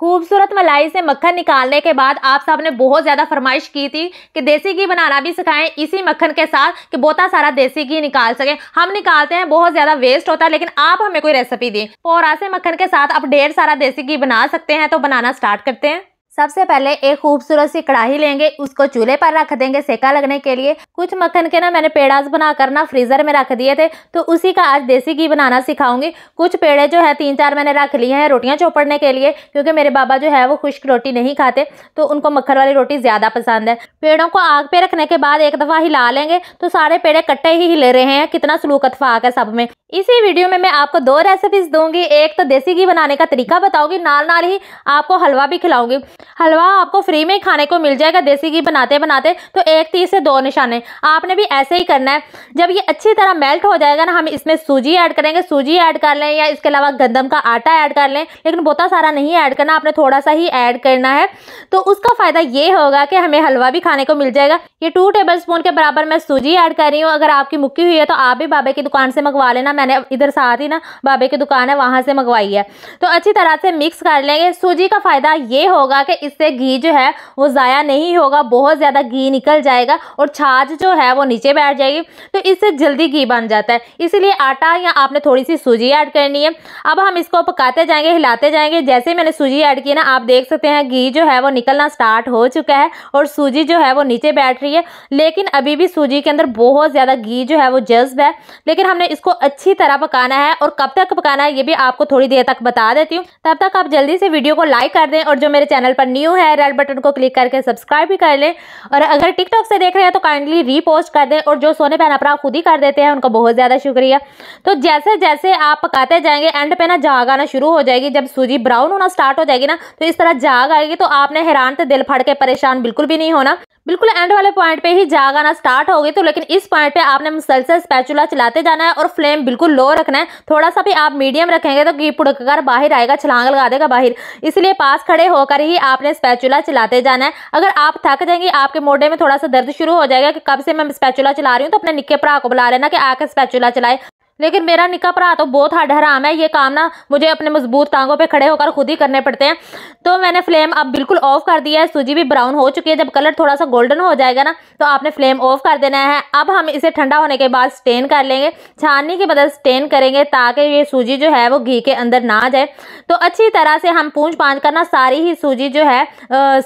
खूबसूरत मलाई से मक्खन निकालने के बाद आप सब ने बहुत ज़्यादा फरमाइश की थी कि देसी घी बनाना भी सिखाएं इसी मक्खन के साथ कि बहुत सारा देसी घी निकाल सकें हम निकालते हैं बहुत ज़्यादा वेस्ट होता है लेकिन आप हमें कोई रेसिपी दें और ऐसे मक्खन के साथ आप ढेर सारा देसी घी बना सकते हैं तो बनाना स्टार्ट करते हैं सबसे पहले एक खूबसूरत सी कढ़ाई लेंगे उसको चूल्हे पर रख देंगे सेका लगने के लिए कुछ मक्खन के ना मैंने पेड़ाज बनाकर ना फ्रीज़र में रख दिए थे तो उसी का आज देसी घी बनाना सिखाऊंगी कुछ पेड़े जो है तीन चार मैंने रख लिए हैं रोटियां चौपड़ने के लिए क्योंकि मेरे बाबा जो है वो खुश्क रोटी नहीं खाते तो उनको मक्खन वाली रोटी ज़्यादा पसंद है पेड़ों को आग पे रखने के बाद एक दफ़ा हिला लेंगे तो सारे पेड़े कट्टे ही हिले रहे हैं कितना सलूक अतफाक है सब में इसी वीडियो में मैं आपको दो रेसिपीज़ दूंगी एक तो देसी घी बनाने का तरीका बताऊंगी नाल नाल ही आपको हलवा भी खिलाऊंगी हलवा आपको फ्री में खाने को मिल जाएगा देसी घी बनाते बनाते तो एक तीस से दो निशाने आपने भी ऐसे ही करना है जब ये अच्छी तरह मेल्ट हो जाएगा ना हम इसमें सूजी ऐड करेंगे सूजी ऐड कर लें या इसके अलावा गंदम का आटा ऐड कर लें लेकिन बहुत सारा नहीं ऐड करना आपने थोड़ा सा ही ऐड करना है तो उसका फ़ायदा ये होगा कि हमें हलवा भी खाने को मिल जाएगा ये टू टेबल स्पून के बराबर मैं सूजी ऐड कर रही हूँ अगर आपकी मुक्की हुई है तो आप भी बाबे की दुकान से मंगवा लेना मैंने इधर साथ ही ना बाबे की दुकान है वहाँ से मंगवाई है तो अच्छी तरह से मिक्स कर लेंगे सूजी का फ़ायदा ये होगा कि इससे घी जो है वो ज़ाया नहीं होगा बहुत ज़्यादा घी निकल जाएगा और छाछ जो है वो नीचे बैठ जाएगी तो इससे जल्दी घी बन जाता है इसीलिए आटा या आपने थोड़ी सी सूजी ऐड करनी है अब हम इसको पकाते जाएंगे हिलाते जाएंगे जैसे ही मैंने सूजी ऐड की ना आप देख सकते हैं घी जो है वो निकलना स्टार्ट हो चुका है और सूजी जो है वो नीचे बैठ रही है लेकिन अभी भी सूजी के अंदर बहुत ज़्यादा घी जो है वो जज्ब है लेकिन हमने इसको अच्छी तरह पकाना है और कब तक पकाना है ये भी आपको थोड़ी देर तक बता देती हूँ तब तक आप जल्दी से वीडियो को लाइक कर दें और जो मेरे चैनल पर पर न्यू है रेड बटन को क्लिक करके सब्सक्राइब भी कर लें और अगर टिकटॉक से देख रहे हैं तो काइंडली रीपोस्ट कर दें और जो सोने पहना पर खुद ही कर देते हैं उनका बहुत ज़्यादा शुक्रिया तो जैसे जैसे आप पकाते जाएंगे एंड पे ना जाग आना शुरू हो जाएगी जब सूजी ब्राउन होना स्टार्ट हो जाएगी ना तो इस तरह जाग आएगी तो आपने हैरान से तो दिल फट के परेशान बिल्कुल भी नहीं होना बिल्कुल एंड वाले पॉइंट पे ही जागाना स्टार्ट स्टार्ट होगी तो लेकिन इस पॉइंट पे आपने मुसलसल स्पैचुला चलाते जाना है और फ्लेम बिल्कुल लो रखना है थोड़ा सा भी आप मीडियम रखेंगे तो घी पुड़क कर बाहर आएगा छलांग लगा देगा बाहर इसलिए पास खड़े होकर ही आपने स्पैचुला चलाते जाना है अगर आप थक जाएंगे आपके मोडे में थोड़ा सा दर्द शुरू हो जाएगा कि कब से मैं स्पैचुला चला रही हूँ तो अपने निक्के भरा को बुला लेना कि आकर स्पैचुला चलाए लेकिन मेरा निका भरा तो बहुत हड हराम है ये काम ना मुझे अपने मजबूत टांगों पे खड़े होकर खुद ही करने पड़ते हैं तो मैंने फ्लेम अब बिल्कुल ऑफ कर दिया है सूजी भी ब्राउन हो चुकी है जब कलर थोड़ा सा गोल्डन हो जाएगा ना तो आपने फ्लेम ऑफ कर देना है अब हम इसे ठंडा होने के बाद स्टेन कर लेंगे छाननी की मदद स्टेन करेंगे ताकि ये सूजी जो है वो घी के अंदर ना आ जाए तो अच्छी तरह से हम पूछ पाँच कर ना सारी ही सूजी जो है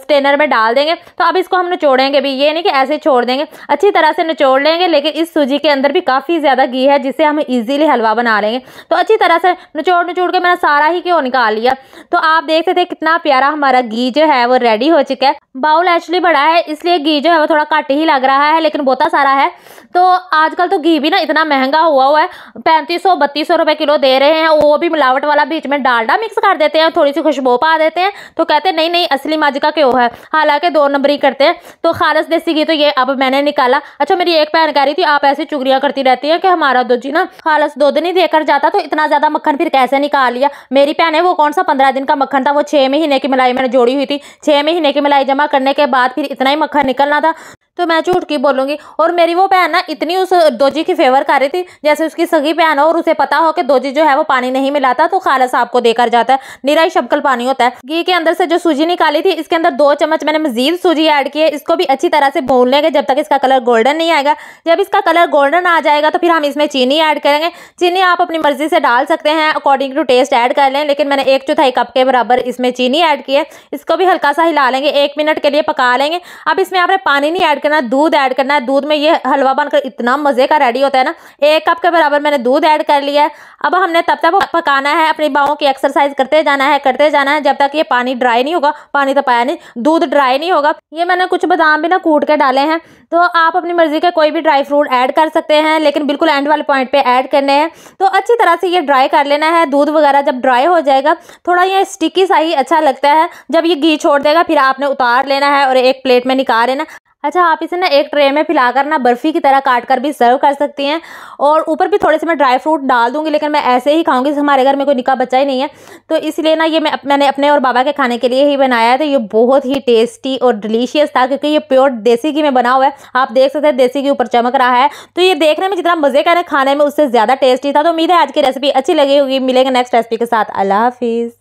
स्टेनर में डाल देंगे तो अब इसको हम निचोड़ेंगे भी ये नहीं कि ऐसे छोड़ देंगे अच्छी तरह से निचोड़ लेंगे लेकिन इस सूजी के अंदर भी काफ़ी ज़्यादा घी है जिसे हम ईजिली हलवा बना लेंगे तो अच्छी तरह से निचोड़ निचोड़ के मैंने सारा ही घ्यो निकाल लिया तो आप देख सकते कितना प्यारा हमारा घी जो है वो रेडी हो चुका है बाउल एक्चुअली बड़ा है इसलिए घी जो है वो थोड़ा घट ही लग रहा है लेकिन बहुत सारा है तो आजकल तो घी भी ना इतना महंगा हुआ हुआ है पैंतीस सौ बत्तीस सौ रुपये किलो दे रहे हैं वो भी मिलावट वाला बीच में डालडा मिक्स कर देते हैं थोड़ी सी खुशबू पा देते हैं तो कहते हैं नहीं नहीं असली माज का क्यों है हालांकि दो नंबर ही करते हैं तो खालस देसी घी तो ये अब मैंने निकाला अच्छा मेरी एक बहन कह रही थी आप ऐसी चुगरियाँ करती रहती है कि हमारा दूध ना खालस दूध नहीं देकर जाता तो इतना ज़्यादा मक्खन फिर कैसे निकाल लिया मेरी बहन है वो कौन सा पंद्रह दिन का मक्खन था वो छः महीने की मिलाई मैंने जोड़ी हुई थी छः महीने की मलाई जमा करने के बाद फिर इतना ही मक्खन निकलना था तो मैं झूठ की बोलूंगी और मेरी वो बहन ना इतनी उस दोजी की फेवर कर रही थी जैसे उसकी सगी बहन हो और उसे पता हो कि दोजी जो है वो पानी नहीं मिलाता तो खाला साहब को देकर जाता है निरा ही शबकल पानी होता है घी के अंदर से जो सूजी निकाली थी इसके अंदर दो चम्मच मैंने मजीद सूजी ऐड की है इसको भी अच्छी तरह से भून लेंगे जब तक इसका कलर गोल्डन नहीं आएगा जब इसका कलर गोल्डन आ जाएगा तो फिर हम इसमें चीनी ऐड करेंगे चीनी आप अपनी मर्जी से डाल सकते हैं अकॉर्डिंग टू टेस्ट ऐड कर लें लेकिन मैंने एक चौथाई कप के बराबर इसमें चीनी ऐड की है इसको भी हल्का सा हिला लेंगे एक मिनट के लिए पका लेंगे अब इसमें आपने पानी नहीं ऐड करना है दूध ऐड करना है दूध में ये हलवा बनकर इतना मज़े का रेडी होता है ना एक कप के बराबर मैंने दूध ऐड कर लिया है अब हमने तब तक पकाना है अपनी बाहों की एक्सरसाइज करते जाना है करते जाना है जब तक ये पानी ड्राई नहीं होगा पानी तो पाया नहीं दूध ड्राई नहीं होगा ये मैंने कुछ बादाम भी ना कूट के डाले हैं तो आप अपनी मर्ज़ी के कोई भी ड्राई फ्रूट ऐड कर सकते हैं लेकिन बिल्कुल एंड वाले पॉइंट पे ऐड करने हैं तो अच्छी तरह से ये ड्राई कर लेना है दूध वगैरह जब ड्राई हो जाएगा थोड़ा ये स्टिकी सा ही अच्छा लगता है जब ये घी छोड़ देगा फिर आपने उतार लेना है और एक प्लेट में निकाल लेना अच्छा आप इसे ना एक ट्रे में पिलाकर ना बर्फ़ी की तरह काट कर भी सर्व कर सकती हैं और ऊपर भी थोड़े से मैं ड्राई फ्रूट डाल दूँगी लेकिन मैं ऐसे ही खाऊँगी हमारे घर में कोई निका बच्चा ही नहीं है तो इसलिए ना ये मैं मैंने अपने और बाबा के खाने के लिए ही बनाया था ये बहुत ही टेस्टी और डिलीशियस था क्योंकि ये प्योर देसी घी में बना हुआ है आप देख सकते हैं देसी घी ऊपर चमक रहा है तो ये देखने में जितना मज़े का ना खाने में उससे ज़्यादा टेस्टी था तो उम्मीद है आज की रेसिपी अच्छी लगी होगी मिलेगा नेक्स्ट रेसिपी के साथ अल्लाह हाफिज़